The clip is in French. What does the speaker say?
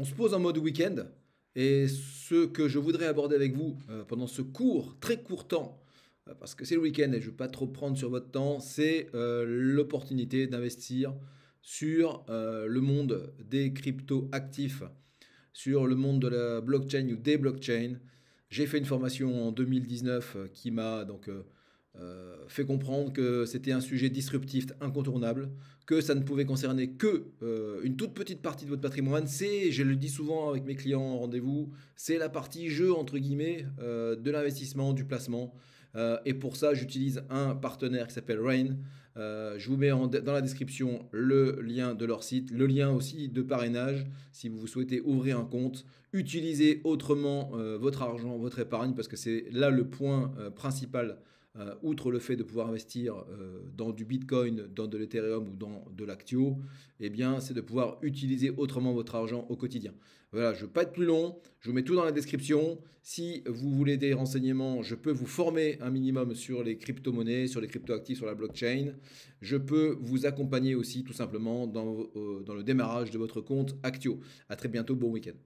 on se pose en mode week-end. Et ce que je voudrais aborder avec vous euh, pendant ce court, très court temps, euh, parce que c'est le week-end et je ne veux pas trop prendre sur votre temps, c'est euh, l'opportunité d'investir sur le monde des crypto-actifs, sur le monde de la blockchain ou des blockchains. J'ai fait une formation en 2019 qui m'a donc euh, fait comprendre que c'était un sujet disruptif, incontournable, que ça ne pouvait concerner que euh, une toute petite partie de votre patrimoine. C'est, je le dis souvent avec mes clients en rendez-vous, c'est la partie jeu entre guillemets euh, de l'investissement, du placement. et pour ça, j'utilise un partenaire qui s'appelle Rain. je vous mets dans la description le lien de leur site, le lien aussi de parrainage si vous souhaitez ouvrir un compte, utiliser autrement votre argent, votre épargne, parce que c'est là le point principal euh, outre le fait de pouvoir investir euh, dans du Bitcoin, dans de l'Ethereum ou dans de l'Actio, eh bien, c'est de pouvoir utiliser autrement votre argent au quotidien. Voilà, je ne veux pas être plus long, je vous mets tout dans la description. Si vous voulez des renseignements, je peux vous former un minimum sur les crypto-monnaies, sur les crypto-actifs, sur la blockchain. Je peux vous accompagner aussi tout simplement dans, euh, dans le démarrage de votre compte Actio. À très bientôt, bon week-end.